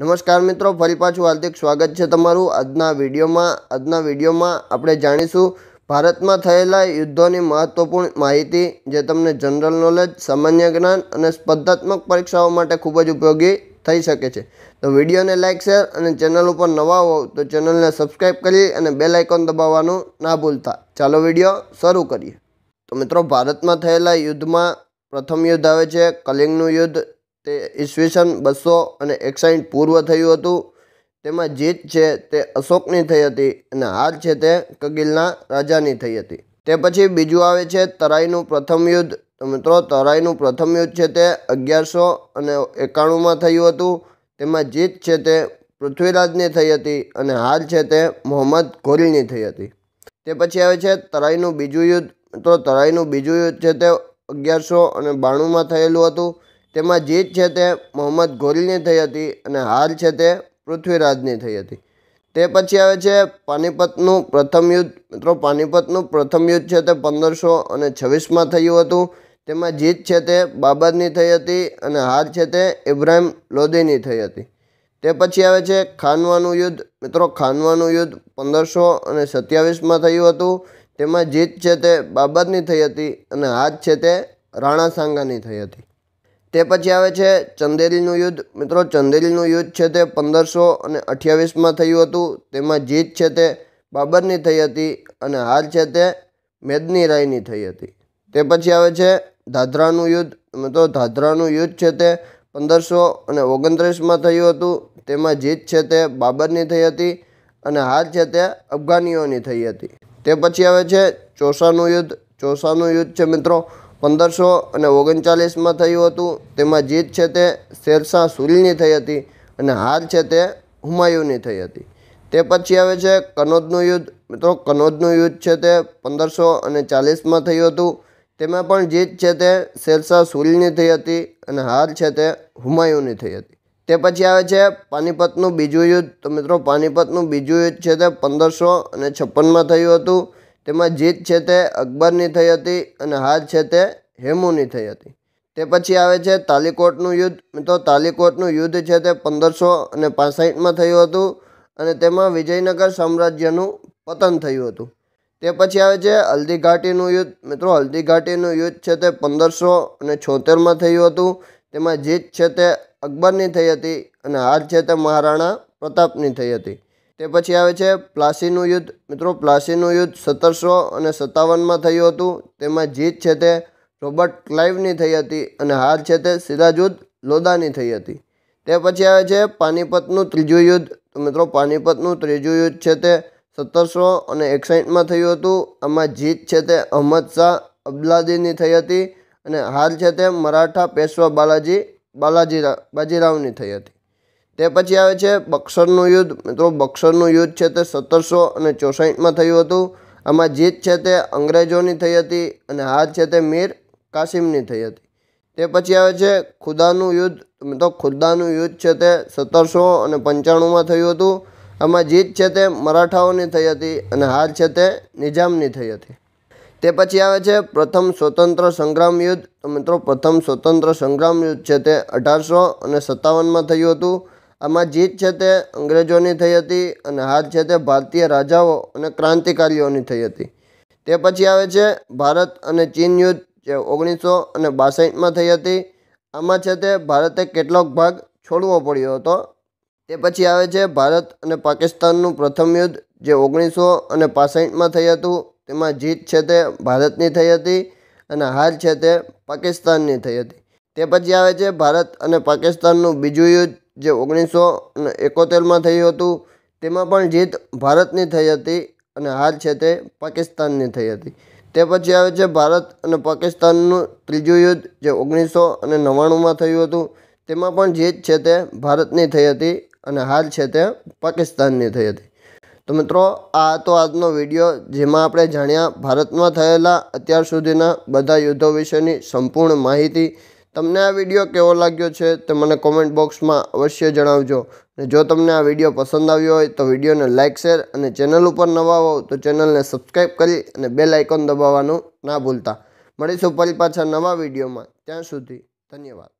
નમસ્કાર મિત્રો ફરી પાછું હાર્દિક સ્વાગત છે તમારું આજના વિડીયોમાં આજના વિડીયોમાં આપણે જાણીશું ભારતમાં થયેલા યુદ્ધોની મહત્ત્વપૂર્ણ માહિતી જે તમને જનરલ નોલેજ સામાન્ય જ્ઞાન અને સ્પર્ધાત્મક પરીક્ષાઓ માટે ખૂબ જ ઉપયોગી થઈ શકે છે તો વિડીયોને લાઇક શેર અને ચેનલ ઉપર નવા હોવ તો ચેનલને સબસ્ક્રાઈબ કરી અને બેલ આઇકોન દબાવવાનું ના ભૂલતા ચાલો વિડીયો શરૂ કરીએ તો મિત્રો ભારતમાં થયેલા યુદ્ધમાં પ્રથમ યુદ્ધ આવે છે કલિંગનું યુદ્ધ તે ઈસવીસન બસો અને એકસાઠ પૂર્વ થયું હતું તેમાં જીત છે તે અશોકની થઈ હતી અને હાર છે તે કગીલના રાજાની થઈ હતી તે પછી બીજું આવે છે તરાઈનું પ્રથમ યુદ્ધ તો મિત્રો તરાઈનું પ્રથમ યુદ્ધ છે તે અગિયારસો અને એકાણુંમાં થયું હતું તેમાં જીત છે તે પૃથ્વીરાજની થઈ હતી અને હાર છે તે મોહમ્મદ ઘોરીની થઈ હતી તે પછી આવે છે તરાઈનું બીજું યુદ્ધ મિત્રો તરાઈનું બીજું યુદ્ધ છે તે અગિયારસો અને બાણુંમાં થયેલું હતું તેમાં જીત છે તે મોહમ્મદ ગોરીની થઈ હતી અને હાર છે તે પૃથ્વીરાજની થઈ હતી તે પછી આવે છે પાનિપતનું પ્રથમ યુદ્ધ મિત્રો પાનિપતનું પ્રથમ યુદ્ધ છે તે પંદરસો અને છવ્વીસમાં થયું હતું તેમાં જીત છે તે બાબરની થઈ હતી અને હાર છે તે ઇબ્રાહિમ લોદીની થઈ હતી તે પછી આવે છે ખાનવાનું યુદ્ધ મિત્રો ખાનવાનું યુદ્ધ પંદરસો અને સત્યાવીસમાં થયું હતું તેમાં જીત છે તે બાબરની થઈ હતી અને હાથ છે તે રાણા સાંગાની થઈ હતી તે પછી આવે છે ચંદેરીનું યુદ્ધ મિત્રો ચંદેરીનું યુદ્ધ છે તે પંદરસો અને અઠ્યાવીસમાં થયું હતું તેમાં જીત છે તે બાબરની થઈ હતી અને હાર છે તે મેદની રાયની થઈ હતી તે પછી આવે છે ધાધરાનું યુદ્ધ મિત્રો ધાધરાનું યુદ્ધ છે તે પંદરસો અને ઓગણત્રીસમાં થયું હતું તેમાં જીત છે તે બાબરની થઈ હતી અને હાર છે તે અફઘાનીઓની થઈ હતી તે પછી આવે છે ચોસાનું યુદ્ધ ચોસાનું યુદ્ધ છે મિત્રો પંદરસો અને ઓગણચાલીસમાં થયું હતું તેમાં જીત છે તે શેરશાહ સુરીની થઈ હતી અને હાર છે તે હુમાયુની થઈ હતી તે પછી આવે છે કનોજનું યુદ્ધ મિત્રો કનોજનું યુદ્ધ છે તે પંદરસો અને ચાલીસમાં થયું હતું તેમાં પણ જીત છે તે શેરશાહ સુરીની થઈ હતી અને હાર છે તે હુમાયુની થઈ હતી તે પછી આવે છે પાનિપતનું બીજું યુદ્ધ તો મિત્રો પાનીપતનું બીજું યુદ્ધ છે તે પંદરસો અને છપ્પનમાં થયું હતું તેમાં જીત છે તે અકબરની થઈ હતી અને હાર છે તે હેમુની થઈ હતી તે પછી આવે છે તાલીકોટનું યુદ્ધ મિત્રો તાલિકોટનું યુદ્ધ છે તે પંદરસો અને પાસઠમાં થયું હતું અને તેમાં વિજયનગર સામ્રાજ્યનું પતન થયું હતું તે પછી આવે છે હલ્દીઘાટીનું યુદ્ધ મિત્રો હલ્દીઘાટીનું યુદ્ધ છે તે પંદરસો અને છોતેરમાં થયું હતું તેમાં જીત છે તે અકબરની થઈ હતી અને હાર છે તે મહારાણા પ્રતાપની થઈ હતી તે પછી આવે છે પ્લાસીનું યુદ્ધ મિત્રો પ્લાસીનું યુદ્ધ સત્તરસો અને સત્તાવનમાં થયું હતું તેમાં જીત છે તે રોબર્ટ ક્લાઇવની થઈ હતી અને હાર છે તે સિરાજુદ લોદાની થઈ હતી તે પછી આવે છે પાનીપતનું ત્રીજું યુદ્ધ તો મિત્રો પાનીપતનું ત્રીજું યુદ્ધ છે તે સત્તરસો અને એકસાઠમાં થયું હતું આમાં જીત છે તે અહમદ શાહ અબ્લાદીની થઈ હતી અને હાર છે તે મરાઠા પેશવા બાલાજી બાલાજી બાજીરાવની થઈ હતી તે પછી આવે છે બક્સરનું યુદ્ધ મિત્રો બક્સરનું યુદ્ધ છે તે સત્તરસો અને ચોસઠમાં થયું હતું આમાં જીત છે તે અંગ્રેજોની થઈ હતી અને હાર છે તે મીર કાસિમની થઈ હતી તે પછી આવે છે ખુદાનું યુદ્ધ મિત્રો ખુદાનું યુદ્ધ છે તે સત્તરસો અને પંચાણુંમાં થયું હતું આમાં જીત છે તે મરાઠાઓની થઈ હતી અને હાર છે તે નિઝામની થઈ હતી તે પછી આવે છે પ્રથમ સ્વતંત્ર સંગ્રામ યુદ્ધ મિત્રો પ્રથમ સ્વતંત્ર સંગ્રામ યુદ્ધ છે તે અઢારસો અને સત્તાવનમાં થયું હતું આમાં જીત છે તે અંગ્રેજોની થઈ હતી અને હાર છે તે ભારતીય રાજાઓ અને ક્રાંતિકારીઓની થઈ હતી તે પછી આવે છે ભારત અને ચીન યુદ્ધ જે ઓગણીસો અને બાસઠમાં થઈ હતી આમાં છે તે ભારતે કેટલોક ભાગ છોડવો પડ્યો હતો તે પછી આવે છે ભારત અને પાકિસ્તાનનું પ્રથમ યુદ્ધ જે ઓગણીસો અને પાસઠમાં થઈ હતું તેમાં જીત છે તે ભારતની થઈ હતી અને હાર છે તે પાકિસ્તાનની થઈ હતી તે પછી આવે છે ભારત અને પાકિસ્તાનનું બીજું યુદ્ધ જે ઓગણીસો એકોતેરમાં થયું હતું તેમાં પણ જીત ભારતની થઈ હતી અને હાર છે તે પાકિસ્તાનની થઈ હતી તે પછી આવે છે ભારત અને પાકિસ્તાનનું ત્રીજું યુદ્ધ જે ઓગણીસો અને નવ્વાણુંમાં થયું હતું તેમાં પણ જીત છે તે ભારતની થઈ હતી અને હાર છે તે પાકિસ્તાનની થઈ હતી તો મિત્રો આ હતો આજનો વિડીયો જેમાં આપણે જાણ્યા ભારતમાં થયેલા અત્યાર સુધીના બધા યુદ્ધો વિશેની સંપૂર્ણ માહિતી તમને આ વિડીયો કેવો લાગ્યો છે તે મને કોમેન્ટ બોક્સમાં અવશ્ય જણાવજો અને જો તમને આ વિડીયો પસંદ આવ્યો હોય તો વિડીયોને લાઇક શેર અને ચેનલ ઉપર નવા હોવ તો ચેનલને સબસ્ક્રાઈબ કરી અને બેલ આઇકોન દબાવવાનું ના ભૂલતા મળીશું ફરી પાછા નવા વિડીયોમાં ત્યાં સુધી ધન્યવાદ